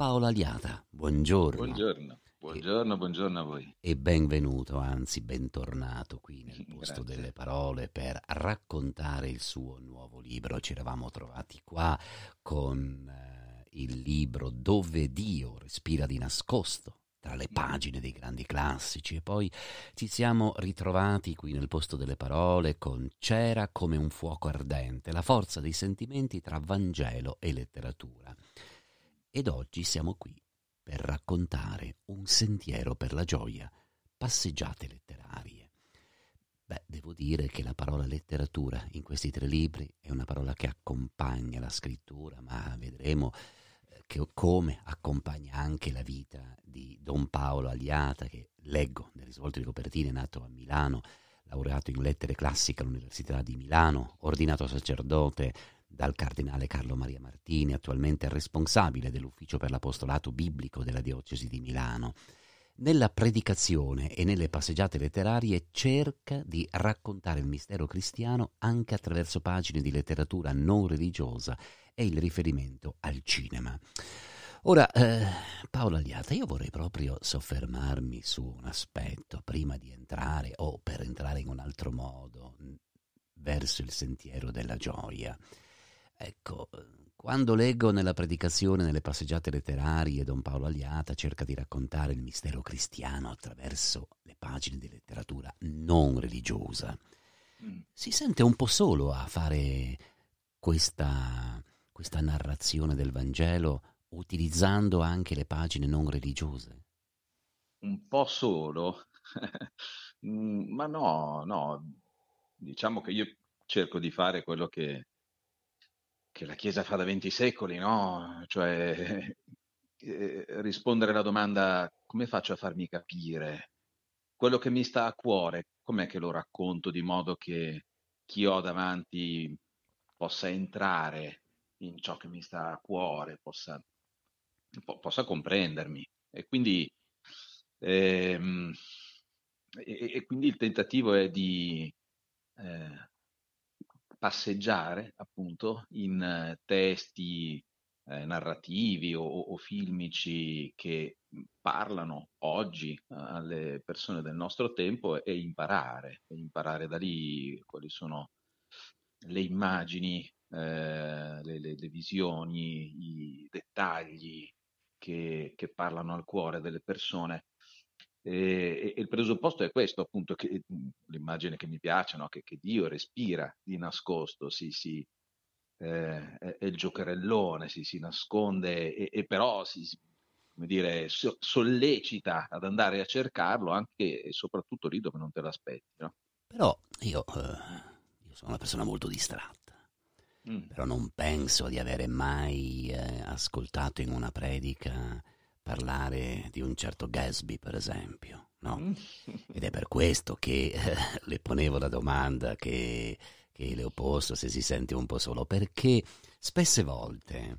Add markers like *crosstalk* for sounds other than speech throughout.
Paola Aliata. Buongiorno. Buongiorno. Buongiorno, buongiorno a voi. E benvenuto, anzi bentornato qui nel *laughs* posto Grazie. delle parole per raccontare il suo nuovo libro. Ci eravamo trovati qua con eh, il libro Dove Dio respira di nascosto tra le mm. pagine dei grandi classici e poi ci siamo ritrovati qui nel posto delle parole con C'era come un fuoco ardente, la forza dei sentimenti tra Vangelo e letteratura ed oggi siamo qui per raccontare un sentiero per la gioia, passeggiate letterarie. Beh, devo dire che la parola letteratura in questi tre libri è una parola che accompagna la scrittura, ma vedremo eh, che, come accompagna anche la vita di Don Paolo Aliata, che leggo nel risvolto di copertina, nato a Milano, laureato in lettere classiche all'Università di Milano, ordinato sacerdote dal cardinale Carlo Maria Martini, attualmente responsabile dell'ufficio per l'apostolato biblico della diocesi di Milano. Nella predicazione e nelle passeggiate letterarie cerca di raccontare il mistero cristiano anche attraverso pagine di letteratura non religiosa e il riferimento al cinema. Ora, eh, Paola Liata, io vorrei proprio soffermarmi su un aspetto prima di entrare o per entrare in un altro modo verso il sentiero della gioia. Ecco, quando leggo nella predicazione, nelle passeggiate letterarie, Don Paolo Aliata cerca di raccontare il mistero cristiano attraverso le pagine di letteratura non religiosa. Mm. Si sente un po' solo a fare questa, questa narrazione del Vangelo utilizzando anche le pagine non religiose. Un po' solo? *laughs* Mm, ma no, no, diciamo che io cerco di fare quello che che la Chiesa fa da 20 secoli, no? Cioè, *laughs* eh, rispondere alla domanda come faccio a farmi capire quello che mi sta a cuore, com'è che lo racconto di modo che chi ho davanti possa entrare in ciò che mi sta a cuore, possa, po- possa comprendermi. E quindi, ehm, e, e quindi, il tentativo è di eh, passeggiare appunto in eh, testi eh, narrativi o, o, filmici che mm, parlano oggi eh, alle persone del nostro tempo e, imparare, e imparare da lì quali sono le immagini, eh, le, le, le, visioni, i dettagli che, che parlano al cuore delle persone e, e, il presupposto è questo, appunto, che, mhmm, l'immagine che mi piace, no? che, che, Dio respira di nascosto, si, si, eh, è il giocherellone, si, si nasconde e, e però si, come dire, so, sollecita ad andare a cercarlo anche e soprattutto lì dove non te l'aspetti. No? Però io, eh, io sono una persona molto distratta, mm. però non penso di avere mai eh, ascoltato in una predica parlare di un certo Gatsby, per esempio, no? Mm. Ed è per questo che eh, le ponevo la domanda che, che posto se si sente un po' solo, perché spesse volte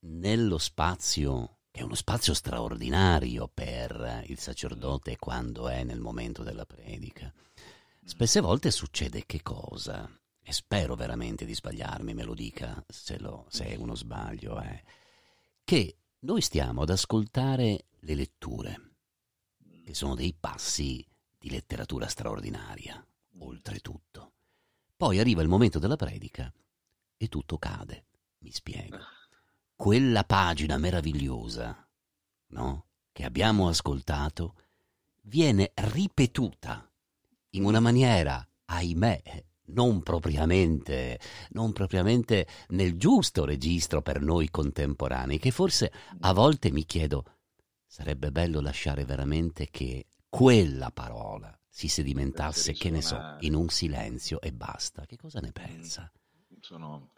nello spazio, che è uno spazio straordinario per il sacerdote quando è nel momento della predica, mm. spesse volte succede che cosa? E spero veramente di sbagliarmi, me lo dica se, lo, se è uno sbaglio, eh, che noi stiamo ad ascoltare le letture, che sono dei passi di letteratura straordinaria, oltretutto. Poi arriva il momento della predica e tutto cade, mi spiego. Quella pagina meravigliosa, no? Che abbiamo ascoltato, viene ripetuta in una maniera, ahimè, non propriamente, non propriamente nel giusto registro per noi contemporanei, che forse a volte mi chiedo, sarebbe bello lasciare veramente che quella parola si sedimentasse, che ne so, in un silenzio e basta. Che cosa ne pensa? Mm. Sono,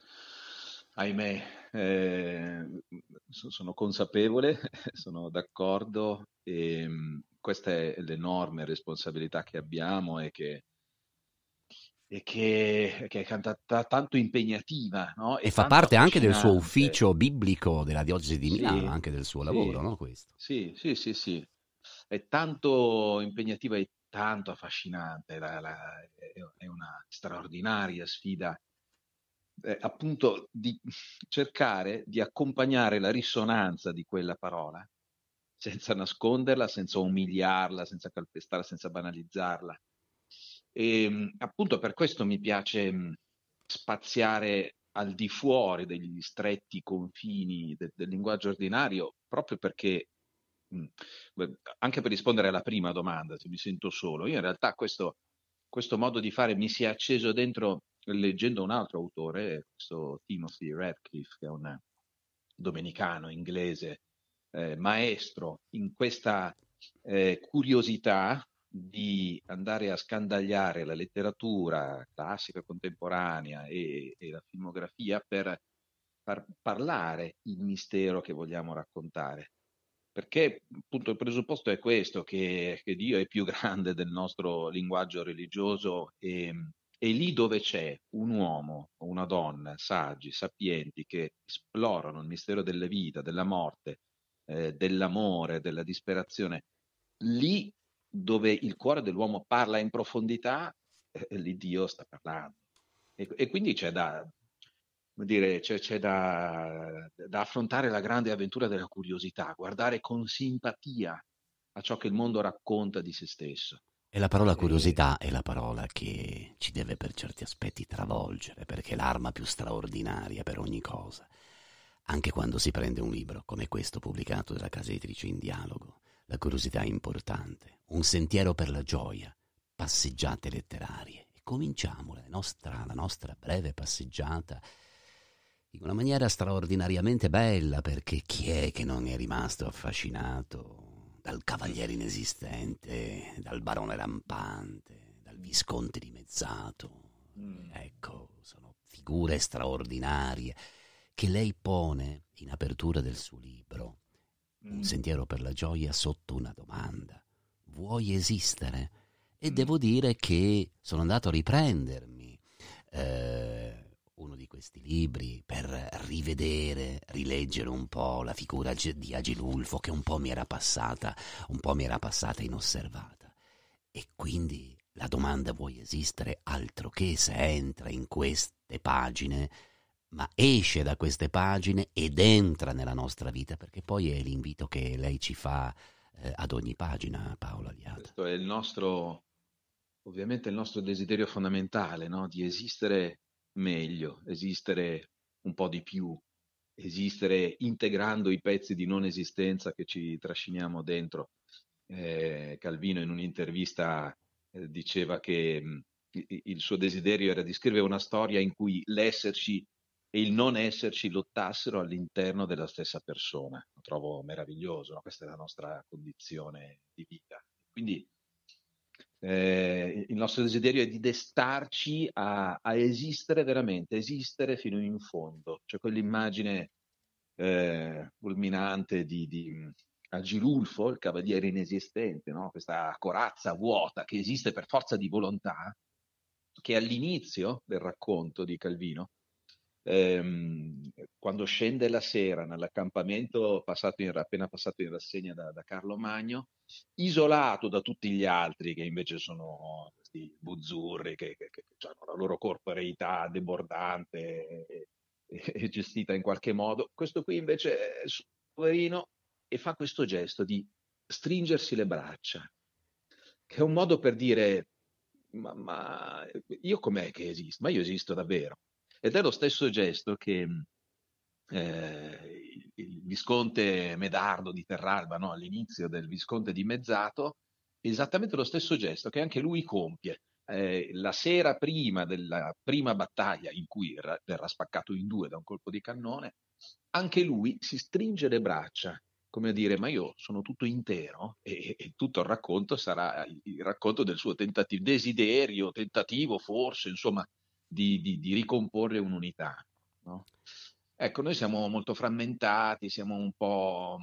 ahimè, eh, sono consapevole, *laughs* sono d'accordo e ehm, questa è l'enorme responsabilità che abbiamo e che che, che, è cantata tanto impegnativa. No? E, e fa parte anche del suo ufficio biblico della diocesi di Milano, sì, anche del suo lavoro, no? Questo. Sì, sì, sì, sì. È tanto impegnativa e tanto affascinante, la, la, è una straordinaria sfida. Eh, appunto di cercare di accompagnare la risonanza di quella parola senza nasconderla, senza umiliarla, senza calpestarla, senza banalizzarla, e ehm, appunto per questo mi piace mhmm, spaziare al di fuori degli stretti confini de- del linguaggio ordinario, proprio perché, mhmm, anche per rispondere alla prima domanda, se mi sento solo, io in realtà questo, questo modo di fare mi si è acceso dentro leggendo un altro autore, questo Timothy Radcliffe, che è un domenicano inglese, eh, maestro in questa eh, curiosità di andare a scandagliare la letteratura classica contemporanea e, e la filmografia per far parlare il mistero che vogliamo raccontare. Perché appunto il presupposto è questo, che, che Dio è più *laughs* grande del nostro linguaggio religioso e, ehm, e lì dove c'è un uomo o una donna, saggi, sapienti, che esplorano il mistero della vita, della morte, eh, dell'amore, della disperazione, lì dove il cuore dell'uomo parla in profondità, eh, eh, lì Dio sta parlando. E, e quindi c'è da, dire, c'è, c'è da, da affrontare la grande avventura della curiosità, guardare con simpatia a ciò che il mondo racconta di se stesso. E la parola curiosità è la parola che ci deve per certi aspetti travolgere, perché è l'arma più straordinaria per ogni cosa. Anche quando si prende un libro come questo pubblicato dalla casa editrice in dialogo, la curiosità è importante, un sentiero per la gioia, passeggiate letterarie. E cominciamo la nostra, la nostra breve passeggiata in una maniera straordinariamente bella, perché chi è che non è rimasto affascinato dal cavaliere inesistente, dal barone rampante, dal visconte dimezzato? Mm. Ecco, sono figure straordinarie che lei pone in apertura del suo libro Mm. un sentiero per la gioia sotto una domanda. Vuoi esistere? E mm. devo dire che sono andato a riprendermi eh, uno di questi libri per rivedere, rileggere un po' la figura di Agilulfo che un po' mi era passata, un po' mi era passata inosservata. E quindi la domanda vuoi esistere altro che se entra in queste pagine ma esce da queste pagine ed entra nella nostra vita, perché poi è l'invito che lei ci fa eh, ad ogni pagina, Paola Liata. Questo è il nostro, ovviamente il nostro desiderio fondamentale, no? di esistere meglio, esistere un po' di più, esistere integrando i pezzi di non esistenza che ci trasciniamo dentro. Eh, Calvino in un'intervista eh, diceva che mh, mm, il suo desiderio era di scrivere una storia in cui l'esserci e il non esserci lottassero all'interno della stessa persona. Lo trovo meraviglioso, no? questa è la nostra condizione di vita. Quindi eh, il nostro desiderio è di destarci a, a, esistere veramente, esistere fino in fondo, cioè quell'immagine eh, fulminante di, di Agilulfo, il cavaliere inesistente, no? questa corazza vuota che esiste per forza di volontà, che all'inizio del racconto di Calvino ehm, quando scende la sera nell'accampamento passato in, appena passato in rassegna da, da, Carlo Magno, isolato da tutti gli altri che invece sono questi buzzurri che, che, che, che hanno la loro corporeità debordante e, e gestita in qualche modo, questo qui invece è eh, poverino e fa questo gesto di stringersi le braccia, che è un modo per dire ma, ma, io com'è che esisto? Ma io esisto davvero. Ed è lo stesso gesto che mhmm, eh, il visconte Medardo di Terralba, no? all'inizio del visconte di Mezzato, esattamente lo stesso gesto che anche lui compie. Eh, la sera prima della prima battaglia in cui ra- verrà spaccato in due da un colpo di cannone, anche lui si stringe le braccia, come a dire ma io sono tutto intero e, e tutto il racconto sarà il racconto del suo tentativo, desiderio, tentativo forse, insomma di, di, di ricomporre un'unità. No? Ecco, noi siamo molto frammentati, siamo un po',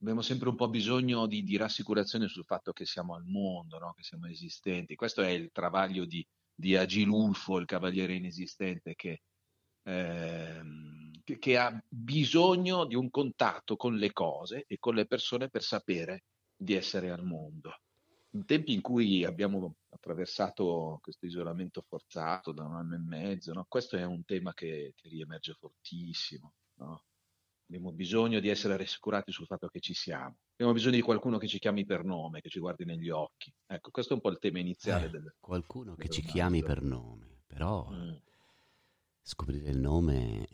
abbiamo sempre un po' bisogno di, di rassicurazione sul fatto che siamo al mondo, no? che siamo esistenti. Questo è il travaglio di, di Agilulfo, il cavaliere inesistente, che, ehm, che, che, ha bisogno di un contatto con le cose e con le persone per sapere di essere al mondo in tempi in cui abbiamo attraversato questo isolamento forzato da un anno e mezzo, no? questo è un tema che, che riemerge fortissimo. No? Abbiamo bisogno di essere rassicurati sul fatto che ci siamo. Abbiamo bisogno di qualcuno che ci chiami per nome, che ci guardi negli occhi. Ecco, questo è un po' il tema iniziale. Eh, del, qualcuno del che del ci chiami per nome, però mm. scoprire il nome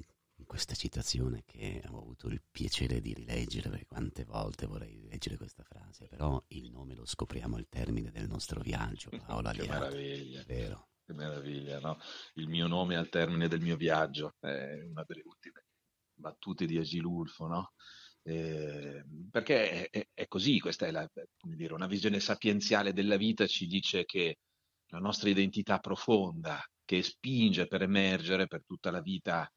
questa citazione che ho avuto il piacere di rileggere, perché quante volte vorrei rileggere questa frase, però il nome lo scopriamo al termine del nostro viaggio, Paola *laughs* Che meraviglia. Vero. Che meraviglia, no? Il mio nome al termine del mio viaggio è una delle ultime battute di Agilulfo, no? Eh, perché è, è, così, questa è la, come dire, una visione sapienziale della vita, ci dice che la nostra identità profonda che spinge per emergere per tutta la vita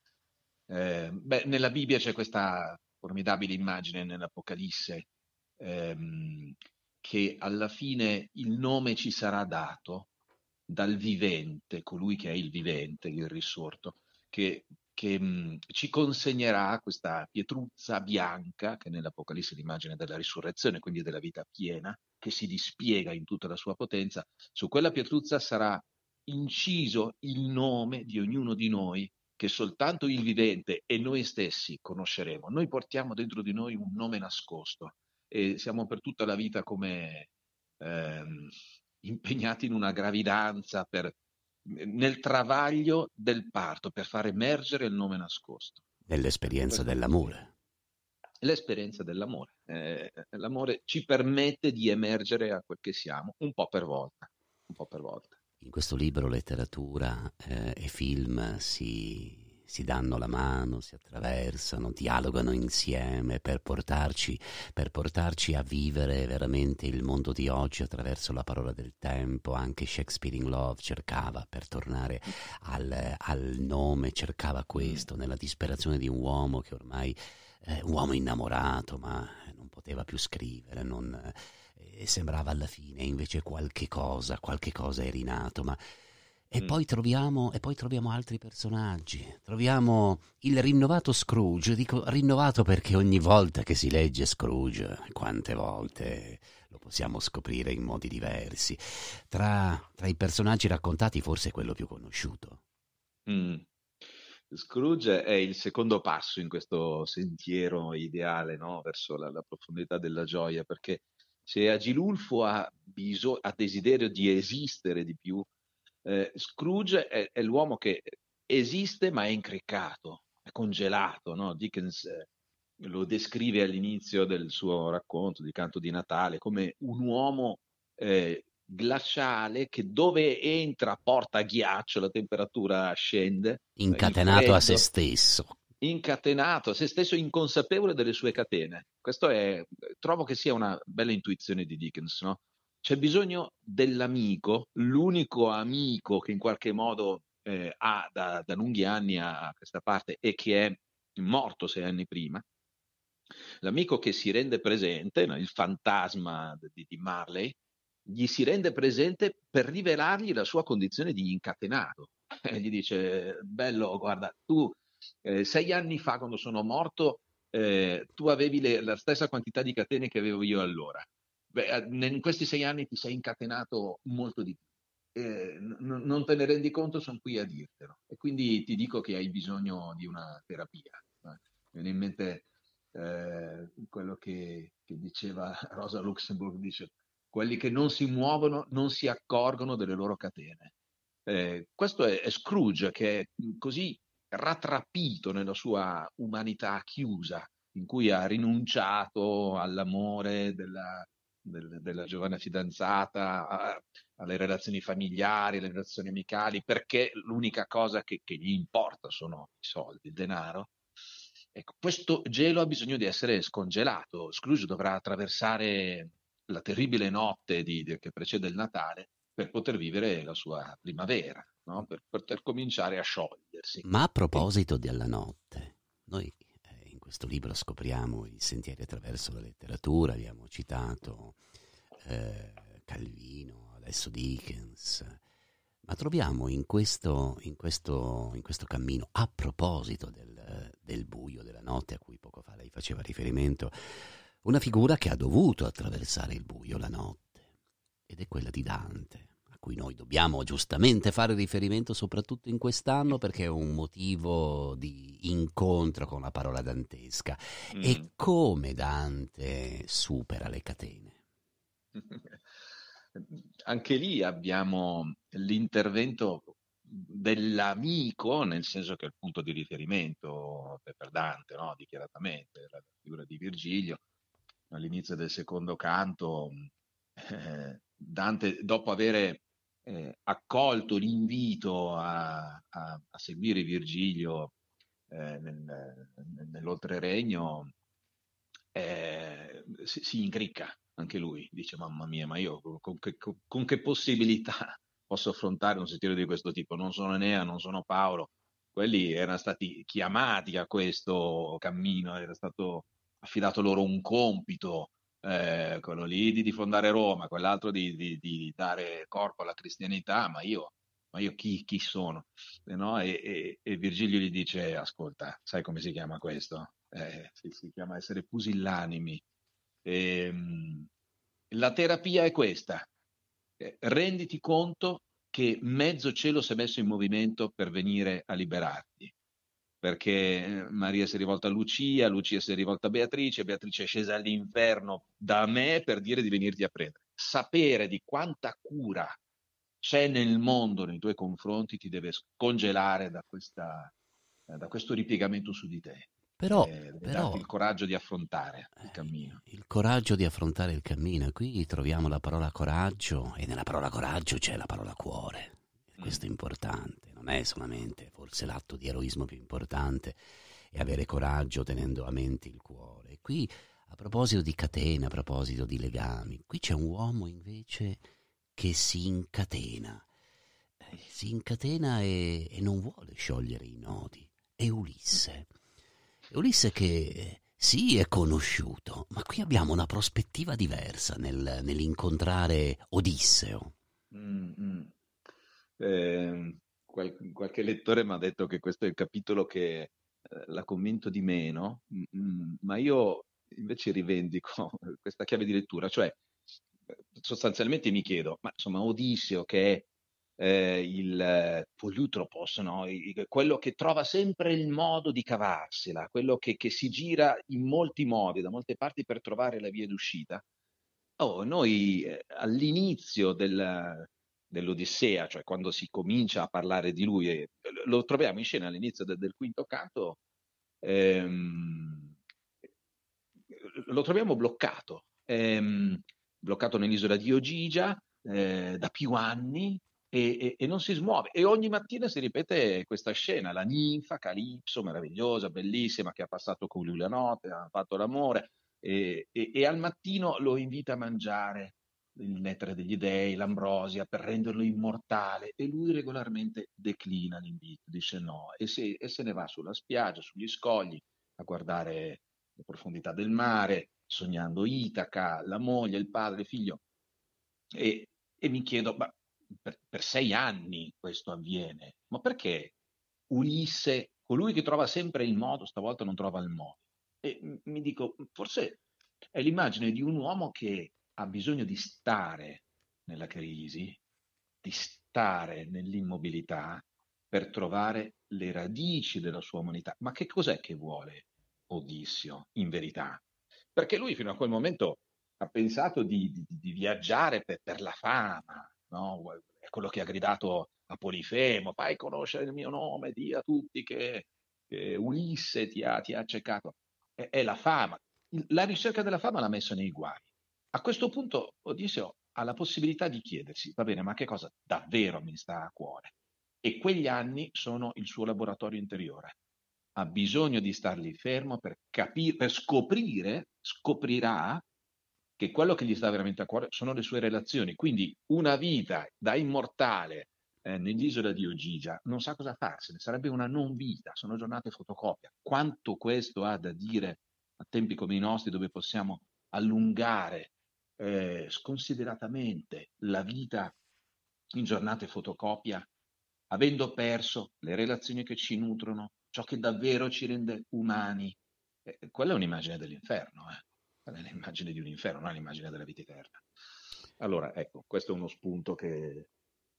eh, beh, nella Bibbia c'è questa formidabile immagine nell'Apocalisse ehm, che alla fine il nome ci sarà dato dal vivente, colui che è il vivente, il risorto, che, che mh, mm, ci consegnerà questa pietruzza bianca, che nell'Apocalisse è l'immagine della risurrezione, quindi della vita piena, che si dispiega in tutta la sua potenza. Su quella pietruzza sarà inciso il nome di ognuno di noi che soltanto il vivente e noi stessi conosceremo. Noi portiamo dentro di noi un nome nascosto e siamo per tutta la vita come ehm, impegnati in una gravidanza, per, nel travaglio del parto, per far emergere il nome nascosto. Nell'esperienza dell'amore. L'esperienza dell'amore. Eh, l'amore ci permette di emergere a quel che siamo, un po' per volta. Un po' per volta. In questo libro letteratura eh, e film si, si danno la mano, si attraversano, dialogano insieme per portarci, per portarci a vivere veramente il mondo di oggi attraverso la parola del tempo. Anche Shakespeare in Love cercava, per tornare al, al nome, cercava questo, nella disperazione di un uomo che ormai... Eh, un uomo innamorato, ma non poteva più scrivere, non, e sembrava alla fine invece qualche cosa, qualche cosa è rinato, ma... E, mm. poi troviamo, e poi troviamo altri personaggi, troviamo il rinnovato Scrooge, dico rinnovato perché ogni volta che si legge Scrooge, quante volte lo possiamo scoprire in modi diversi, tra, tra i personaggi raccontati forse è quello più conosciuto. Mm. Scrooge è il secondo passo in questo sentiero ideale no? verso la, la, profondità della gioia, perché se Agilulfo ha, bisog- ha desiderio di esistere di più, eh, Scrooge è, è, l'uomo che esiste ma è incriccato, è congelato. No? Dickens eh, lo descrive all'inizio del suo racconto di Canto di Natale come un uomo eh, glaciale che dove entra porta ghiaccio, la temperatura scende. Incatenato freddo, a se stesso incatenato, se stesso inconsapevole delle sue catene. Questo è, trovo che sia una bella intuizione di Dickens, no? C'è bisogno dell'amico, l'unico amico che in qualche modo eh, ha da, da, lunghi anni a questa parte e che è morto sei anni prima, l'amico che si rende presente, no? il fantasma di, di Marley, gli si rende presente per rivelargli la sua condizione di incatenato. *laughs* E gli dice, bello, guarda, tu eh, sei anni fa quando sono morto eh, tu avevi le, la stessa quantità di catene che avevo io allora. Beh, in questi sei anni ti sei incatenato molto di più. Eh, n- non te ne rendi conto, sono qui a dirtelo. E quindi ti dico che hai bisogno di una terapia. Eh. Mi viene in mente eh, quello che, che, diceva *laughs* Rosa Luxemburg, dice, quelli che non si muovono non si accorgono delle loro catene. Eh, questo è, è Scrooge che è mm, così rattrapito nella sua umanità chiusa, in cui ha rinunciato all'amore della, del, della giovane fidanzata, a, alle relazioni familiari, alle relazioni amicali, perché l'unica cosa che, che gli importa sono i soldi, il denaro. Ecco, questo gelo ha bisogno di essere scongelato. Scrooge dovrà attraversare la terribile notte di, di, che precede il Natale per poter vivere la sua primavera, no? Mm. per poter cominciare a sciogliersi. Ma a proposito della notte, noi eh, in questo libro scopriamo i sentieri attraverso la letteratura, abbiamo citato eh, Calvino, adesso Dickens, ma troviamo in questo, in questo, in questo cammino, a proposito del, del, buio della notte a cui poco fa lei faceva riferimento, una figura che ha dovuto attraversare il buio la notte, ed è quella di Dante cui noi dobbiamo giustamente fare riferimento soprattutto in quest'anno perché è un motivo di incontro con la parola dantesca. Mm. E come Dante supera le catene? *laughs* Anche lì abbiamo l'intervento dell'amico, nel senso che è il punto di riferimento per Dante, no? dichiaratamente, la figura di Virgilio, all'inizio del secondo canto, eh, Dante, dopo avere eh, accolto l'invito a, a, a seguire Virgilio eh, nel, nell'oltreregno, eh, si, si, incricca anche lui, dice mamma mia, ma io con che, con, con che possibilità *laughs* posso affrontare un sentiero di questo tipo? Non sono Enea, non sono Paolo, quelli erano stati chiamati a questo cammino, era stato affidato loro un compito eh, quello lì di diffondare Roma, quell'altro di, di, di dare corpo alla cristianità, ma io, ma io chi, chi, sono? Eh, no? E, e, e, Virgilio gli dice, ascolta, sai come si chiama questo? Eh, si, si, chiama essere pusillanimi. E, ehm, la terapia è questa, eh, renditi conto che mezzo cielo si è messo in movimento per venire a liberarti perché eh, Maria si è rivolta a Lucia, Lucia si è rivolta a Beatrice, Beatrice è scesa all'inferno da me per dire di venirti a prendere. Sapere di quanta cura c'è nel mondo nei tuoi confronti ti deve scongelare da, questa, eh, da questo ripiegamento su di te. Però, eh, però il coraggio di affrontare il eh, cammino. Il coraggio di affrontare il cammino. Qui troviamo la parola coraggio e nella parola coraggio c'è la parola cuore. Questo è mm. importante non è solamente forse l'atto di eroismo più importante è avere coraggio tenendo a mente il cuore. Qui, a proposito di catene, a proposito di legami, qui c'è un uomo invece che si incatena, eh, si incatena e, e, non vuole sciogliere i nodi. È Ulisse. È Ulisse che sì è conosciuto, ma qui abbiamo una prospettiva diversa nel, nell'incontrare Odisseo. Mm-hmm. Eh, qual, qualche lettore mi ha detto che questo è il capitolo che eh, la commento di meno, ma io invece rivendico *laughs* questa chiave di lettura, cioè sostanzialmente mi chiedo, ma insomma Odisseo che è eh, il poliutropos, no? quello che trova sempre il modo di cavarsela, quello che, che, si gira in molti modi, da molte parti per trovare la via d'uscita. Oh, noi eh, all'inizio del, dell'Odissea, cioè quando si comincia a parlare di lui, e lo troviamo in scena all'inizio de- del quinto canto, ehm, lo troviamo bloccato, ehm, bloccato nell'isola di Ogigia eh, da più anni e, e, e, non si smuove. E ogni mattina si ripete questa scena, la ninfa, Calipso, meravigliosa, bellissima, che ha passato con lui la notte, ha fatto l'amore, e, e al mattino lo invita a mangiare il Nettere degli Dei, l'Ambrosia, per renderlo immortale e lui regolarmente declina l'invito, dice no e se, e se ne va sulla spiaggia, sugli scogli, a guardare le profondità del mare, sognando Itaca, la moglie, il padre, il figlio. E, e mi chiedo, ma per, per sei anni questo avviene, ma perché Ulisse, colui che trova sempre il modo, stavolta non trova il modo? E mi dico, forse è l'immagine di un uomo che ha bisogno di stare nella crisi, di stare nell'immobilità per trovare le radici della sua umanità. Ma che cos'è che vuole Odissio in verità? Perché lui fino a quel momento ha pensato di, di, di viaggiare per, per, la fama, no? è quello che ha gridato a Polifemo, fai conoscere il mio nome, di a tutti che, che Ulisse ti ha, ti ha accecato. È, è la fama, la ricerca della fama l'ha messa nei guai. A questo punto Odisseo ha la possibilità di chiedersi, va bene, ma che cosa davvero mi sta a cuore? E quegli anni sono il suo laboratorio interiore. Ha bisogno di star lì fermo per, capire, per scoprire, scoprirà che quello che gli sta veramente a cuore sono le sue relazioni. Quindi una vita da immortale eh, nell'isola di Ogigia non sa cosa farsene, sarebbe una non vita, sono giornate fotocopia. Quanto questo ha da dire a tempi come i nostri dove possiamo allungare eh, sconsideratamente la vita in giornate fotocopia, avendo perso le relazioni che ci nutrono, ciò che davvero ci rende umani, eh, quella è un'immagine dell'inferno, eh. quella è l'immagine di un inferno, non è l'immagine della vita eterna. Allora, ecco, questo è uno spunto che,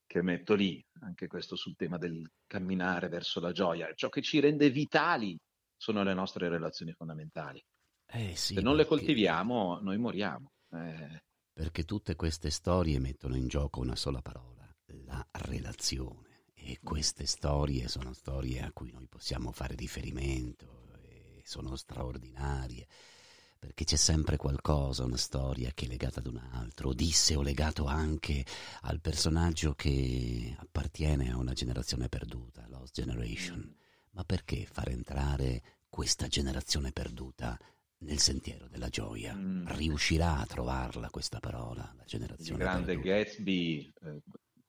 che metto lì, anche questo sul tema del camminare verso la gioia. Ciò che ci rende vitali sono le nostre relazioni fondamentali. Eh sì, Se non perché... le coltiviamo, noi moriamo. Eh. Perché tutte queste storie mettono in gioco una sola parola, la relazione. E mm. queste storie sono storie a cui noi possiamo fare riferimento, sono straordinarie, perché c'è sempre qualcosa, una storia che è legata ad un altro, disse o legato anche al personaggio che appartiene a una generazione perduta, Lost Generation. Mm. Ma perché far entrare questa generazione perduta nel sentiero della gioia. Mm. Riuscirà a trovarla questa parola, la generazione. Il grande Gatsby, eh,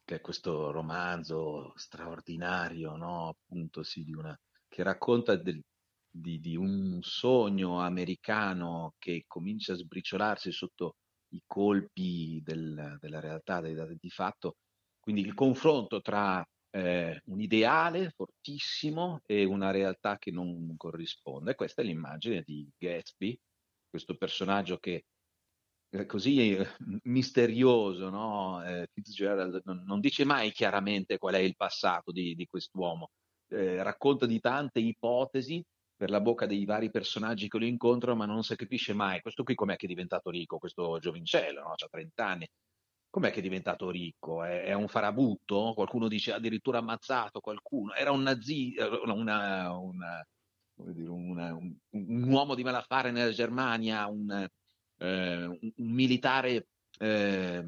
che è questo romanzo straordinario, no? appunto, sì, di una, che racconta del, di, di, un sogno americano che comincia a sbriciolarsi sotto i colpi del, della realtà, dei dati di fatto. Quindi il confronto tra eh, un ideale fortissimo e una realtà che non corrisponde. questa è l'immagine di Gatsby, questo personaggio che è eh, così eh, misterioso, no? Eh, Fitzgerald non, dice mai chiaramente qual è il passato di, di quest'uomo, racconta di tante ipotesi per la bocca dei vari personaggi che lo incontrano, ma non si capisce mai questo qui com'è che è diventato ricco, questo giovincello, no? ha 30 anni, com'è che è diventato ricco? È, è un farabutto? Qualcuno dice addirittura ammazzato qualcuno. Era un nazi, eh, una, una, una, un, un, uomo di malaffare nella Germania, un, eh, un militare eh,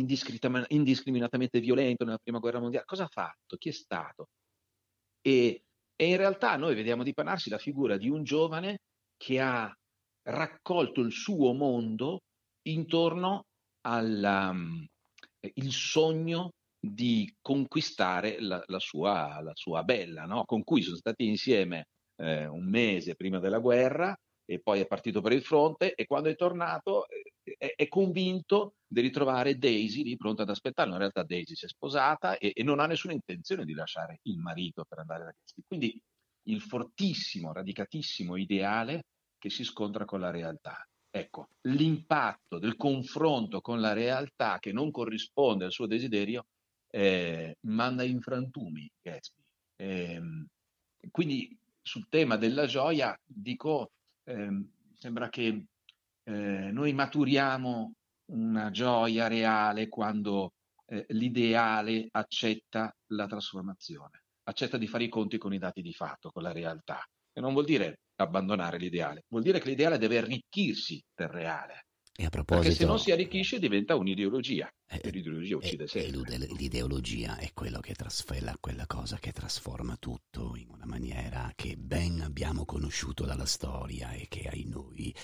indiscriminatamente violento nella prima guerra mondiale. Cosa ha fatto? Chi è stato? E, e in realtà noi vediamo dipanarsi la figura di un giovane che ha raccolto il suo mondo intorno alla, mhmm, il sogno di conquistare la, la, sua, la sua, bella, no? con cui sono stati insieme eh, un mese prima della guerra e poi è partito per il fronte e quando è tornato eh, è, è convinto di ritrovare Daisy lì pronta ad aspettarlo. In realtà Daisy si è sposata e, e non ha nessuna intenzione di lasciare il marito per andare da questi. Quindi il fortissimo, radicatissimo ideale che si scontra con la realtà. Ecco, l'impatto del confronto con la realtà che non corrisponde al suo desiderio eh, manda in frantumi Gatsby. Eh, quindi sul tema della gioia dico, eh, sembra che eh, noi maturiamo una gioia reale quando eh, l'ideale accetta la trasformazione, accetta di fare i conti con i dati di fatto, con la realtà. E non vuol dire abbandonare l'ideale, vuol dire che l'ideale deve arricchirsi del reale. E a proposito, Perché se non si arricchisce diventa un'ideologia. E eh, l'ideologia eh, uccide eh, sempre. L'ideologia è quello che trasfella quella cosa che trasforma tutto in una maniera che ben abbiamo conosciuto dalla storia e che ai noi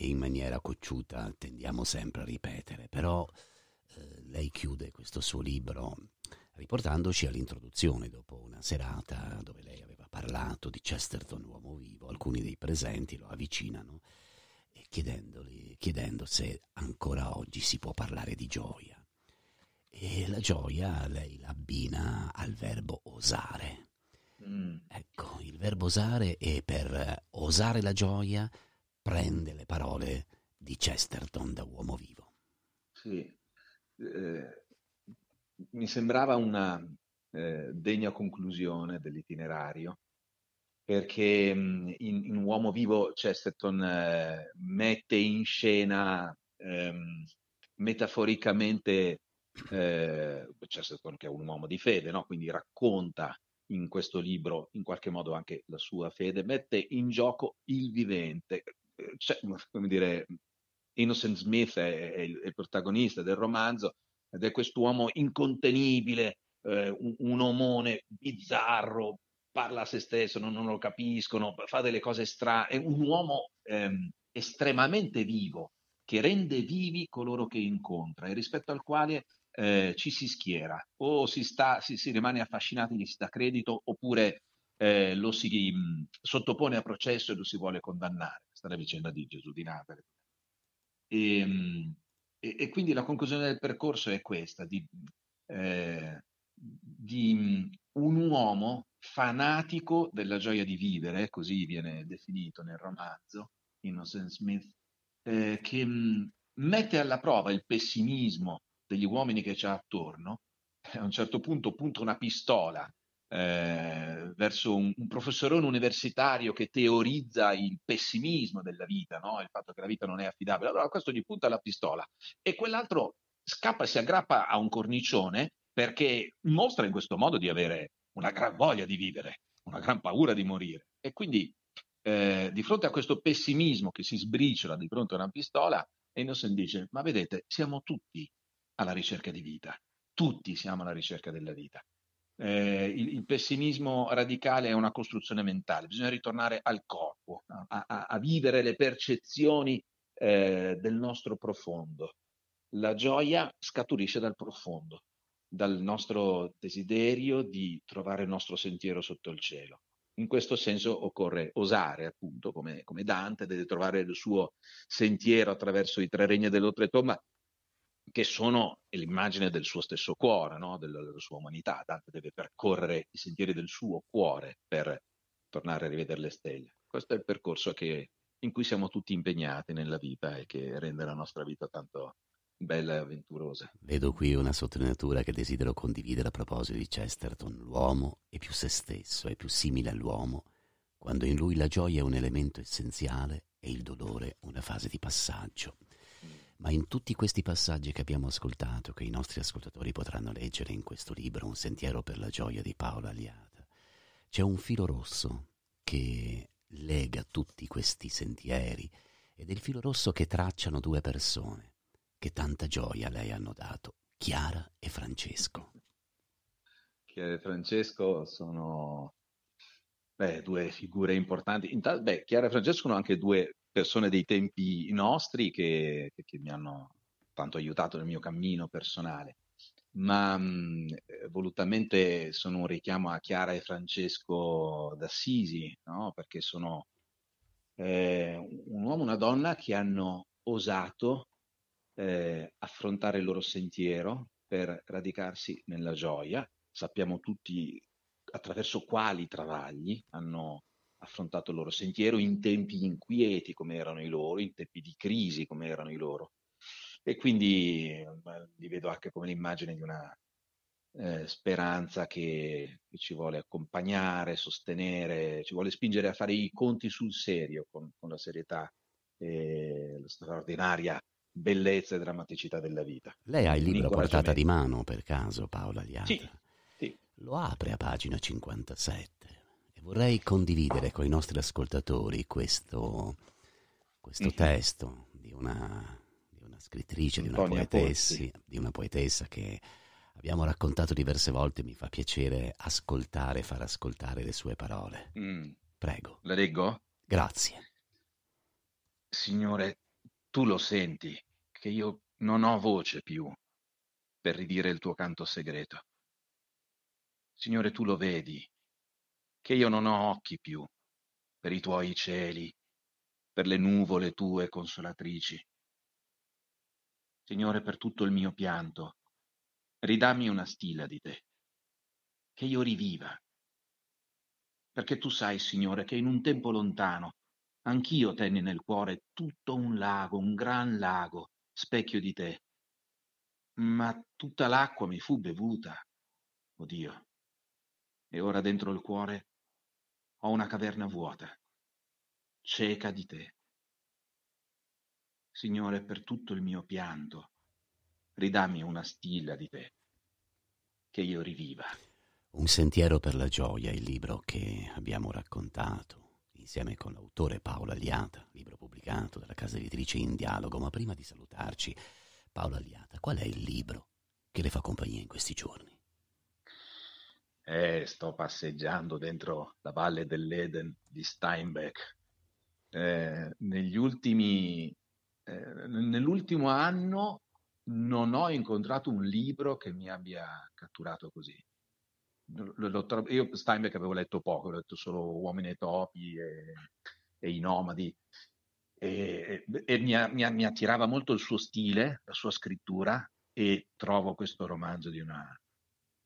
in maniera cocciuta tendiamo sempre a ripetere. Però eh, lei chiude questo suo libro riportandoci all'introduzione dopo una serata dove lei aveva parlato di Chesterton uomo vivo, alcuni dei presenti lo avvicinano eh, chiedendo se ancora oggi si può parlare di gioia. E la gioia lei l'abbina al verbo osare. Mm. Ecco, il verbo osare e per eh, osare la gioia prende le parole di Chesterton da uomo vivo. Sì, eh, mi sembrava una eh, degna conclusione dell'itinerario perché mhmm, in, in Uomo Vivo Chesterton eh, mette in scena ehm, metaforicamente eh, Chesterton che è un uomo di fede, no? quindi racconta in questo libro in qualche modo anche la sua fede, mette in gioco il vivente. Eh, c'è, come dire, Innocent Smith è, il, è, il, protagonista del romanzo ed è quest'uomo incontenibile, eh, un, un omone bizzarro, parla a se stesso, non, non lo capiscono, fa delle cose strane, è un uomo ehm, estremamente vivo, che rende vivi coloro che incontra e rispetto al quale eh, ci si schiera o si, sta, si, si rimane affascinati, gli si dà credito oppure eh, lo si mh, sottopone a processo e lo si vuole condannare. Questa è la vicenda di Gesù di Nazareth. E, ehm, e, e quindi la conclusione del percorso è questa, di eh, di mhmm, un uomo fanatico della gioia di vivere, così viene definito nel romanzo Innocent Smith, eh, che mhmm, mette alla prova il pessimismo degli uomini che c'è attorno, a un certo punto punta una pistola eh, verso un, un, professorone universitario che teorizza il pessimismo della vita, no? il fatto che la vita non è affidabile. Allora questo gli punta la pistola e quell'altro scappa e si aggrappa a un cornicione perché mostra in questo modo di avere una gran voglia di vivere, una gran paura di morire. E quindi eh, di fronte a questo pessimismo che si sbriciola di fronte a una pistola, Innocent dice, ma vedete, siamo tutti alla ricerca di vita, tutti siamo alla ricerca della vita. Eh, il, il, pessimismo radicale è una costruzione mentale, bisogna ritornare al corpo, a, a, a vivere le percezioni eh, del nostro profondo. La gioia scaturisce dal profondo, dal nostro desiderio di trovare il nostro sentiero sotto il cielo. In questo senso occorre osare, appunto, come, come Dante, deve trovare il suo sentiero attraverso i tre regni dell'oltretomba, che sono l'immagine del suo stesso cuore, no? della, della sua umanità. Dante deve percorrere i sentieri del suo cuore per tornare a rivedere le stelle. Questo è il percorso che, in cui siamo tutti impegnati nella vita e che rende la nostra vita tanto bella e avventurosa. Vedo qui una sottolineatura che desidero condividere a proposito di Chesterton. L'uomo è più se stesso, è più simile all'uomo, quando in lui la gioia è un elemento essenziale e il dolore una fase di passaggio. Mm. Ma in tutti questi passaggi che abbiamo ascoltato, che i nostri ascoltatori potranno leggere in questo libro, Un sentiero per la gioia di Paola Aliata, c'è un filo rosso che lega tutti questi sentieri ed è il filo rosso che tracciano due persone, che tanta gioia lei hanno dato, Chiara e Francesco. Chiara e Francesco sono beh, due figure importanti. Intanto, beh, Chiara e Francesco sono anche due persone dei tempi nostri che, che mi hanno tanto aiutato nel mio cammino personale ma mh, mm, eh, volutamente sono un richiamo a Chiara e Francesco d'Assisi, no? perché sono eh, un uomo e una donna che hanno osato eh, affrontare il loro sentiero per radicarsi nella gioia. Sappiamo tutti attraverso quali travagli hanno affrontato il loro sentiero in tempi inquieti come erano i loro, in tempi di crisi come erano i loro. E quindi eh, li vedo anche come l'immagine di una eh, speranza che, che, ci vuole accompagnare, sostenere, ci vuole spingere a fare i conti sul serio con, con la serietà e eh, straordinaria bellezza e drammaticità della vita. Lei ha il libro a portata di mano per caso, Paola Liata. Sì, sì. Lo apre a pagina 57 e vorrei condividere con i nostri ascoltatori questo, questo mm-hmm. testo di una, di una, scrittrice, di una, poetessi, di una poetessa che abbiamo raccontato diverse volte, mi fa piacere ascoltare, far ascoltare le sue parole. Mm. Prego. La leggo? Grazie. Signore, tu lo senti che io non ho voce più per ridire il tuo canto segreto. Signore, tu lo vedi, che io non ho occhi più per i tuoi cieli, per le nuvole tue consolatrici. Signore, per tutto il mio pianto, ridammi una stila di te, che io riviva. Perché tu sai, Signore, che in un tempo lontano anch'io tenni nel cuore tutto un lago, un gran lago, specchio di te ma tutta l'acqua mi fu bevuta o oh dio e ora dentro il cuore ho una caverna vuota cieca di te signore per tutto il mio pianto ridammi una stilla di te che io riviva un sentiero per la gioia, il libro che abbiamo raccontato, insieme con l'autore Paolo Aliata, libro pubblicato dalla casa editrice In Dialogo, ma prima di salutarci, Paolo Aliata, qual è il libro che le fa compagnia in questi giorni? Eh, sto passeggiando dentro la valle dell'Eden di Steinbeck. Eh, negli ultimi, eh, nell'ultimo anno non ho incontrato un libro che mi abbia catturato così io Steinbeck avevo letto poco, ho letto solo Uomini e Topi e, e I Nomadi, e, e mi, mi, mi, attirava molto il suo stile, la sua scrittura, e trovo questo romanzo di una,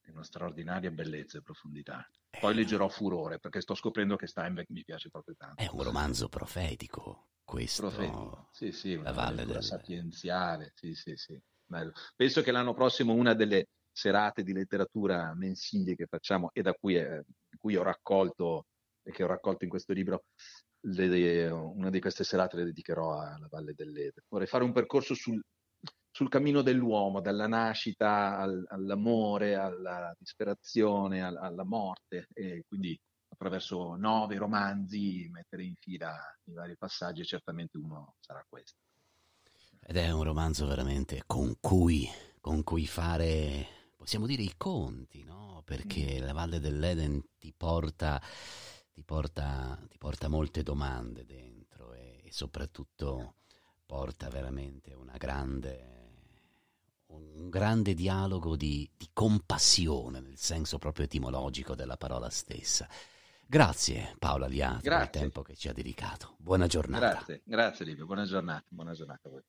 di una straordinaria bellezza e profondità. Poi eh. leggerò Furore, perché sto scoprendo che Steinbeck mi piace proprio tanto. È un romanzo profetico, questo. Profetico, sì, sì, una la valle del... sapienziale, sì, sì, sì. Bello. Penso che l'anno prossimo una delle serate di letteratura mensili che facciamo e da cui, è, eh, cui ho raccolto e che ho raccolto in questo libro, le, una di queste serate le dedicherò alla Valle dell'Ede. Vorrei fare un percorso sul, sul cammino dell'uomo, dalla nascita al, all'amore, alla disperazione, al, alla morte, e quindi attraverso nove romanzi mettere in fila i vari passaggi e certamente uno sarà questo. Ed è un romanzo veramente con cui, con cui fare possiamo dire i conti, no? Perché mm. la Valle dell'Eden ti porta, ti porta, ti porta molte domande dentro e, e, soprattutto porta veramente una grande un grande dialogo di, di compassione nel senso proprio etimologico della parola stessa. Grazie Paolo Liati per il tempo che ci ha dedicato. Buona giornata. Grazie, grazie Livio, buona giornata, buona giornata a voi.